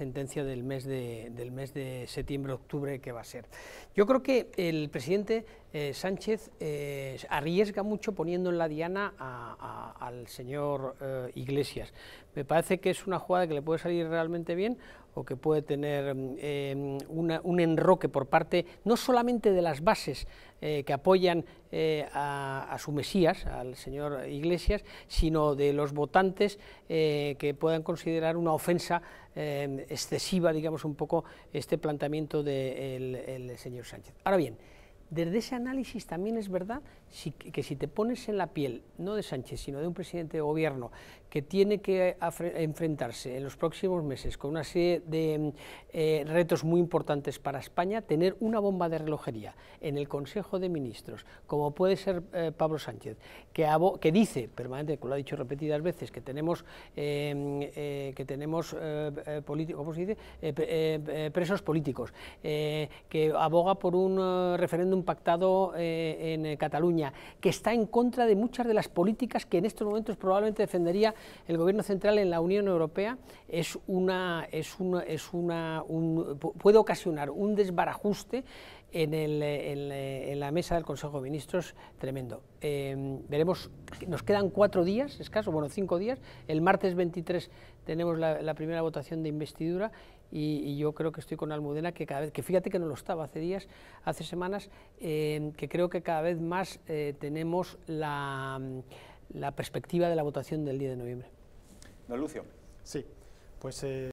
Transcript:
sentencia del mes de, del mes de septiembre-octubre que va a ser. Yo creo que el presidente eh, Sánchez eh, arriesga mucho poniendo en la diana al señor eh, Iglesias. Me parece que es una jugada que le puede salir realmente bien o que puede tener mm, em, un enroque por parte no solamente de las bases que apoyan a, su Mesías, al señor Iglesias, sino de los votantes que puedan considerar una ofensa em, excesiva, digamos un poco, este planteamiento del señor Sánchez. Ahora bien, desde ese análisis también es verdad que si te pones en la piel, no de Sánchez, sino de un presidente de gobierno que tiene que enfrentarse en los próximos meses con una serie de eh, retos muy importantes para España, tener una bomba de relojería en el Consejo de Ministros, como puede ser eh, Pablo Sánchez, que, que dice que lo ha dicho repetidas veces, que tenemos, eh, que tenemos presos políticos, que aboga por un referéndum impactado eh, en eh, Cataluña, que está en contra de muchas de las políticas que en estos momentos probablemente defendería el Gobierno central en la Unión Europea, es una, es una, es una puede ocasionar un desbarajuste eh, en, la mesa del Consejo de Ministros, tremendo. Em, veremos, nos quedan cuatro días, escaso, bueno, cinco días. El martes 23 tenemos la primera votación de investidura y, yo creo que estoy con Almudena, que cada vez, que fíjate que no lo estaba hace días, hace semanas, em, que creo que cada vez más eh, tenemos la, la, perspectiva de la votación del día de noviembre. Don Lucio. Sí, pues... Eh...